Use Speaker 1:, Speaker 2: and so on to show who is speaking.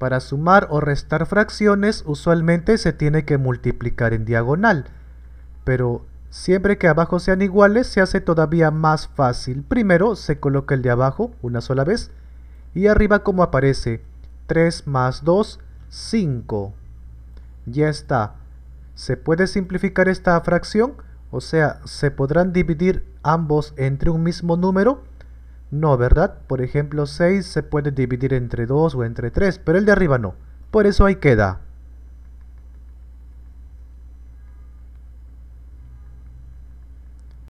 Speaker 1: Para sumar o restar fracciones usualmente se tiene que multiplicar en diagonal, pero siempre que abajo sean iguales se hace todavía más fácil. Primero se coloca el de abajo una sola vez y arriba como aparece 3 más 2, 5. Ya está. Se puede simplificar esta fracción, o sea, se podrán dividir ambos entre un mismo número no, ¿verdad? Por ejemplo, 6 se puede dividir entre 2 o entre 3, pero el de arriba no. Por eso ahí queda.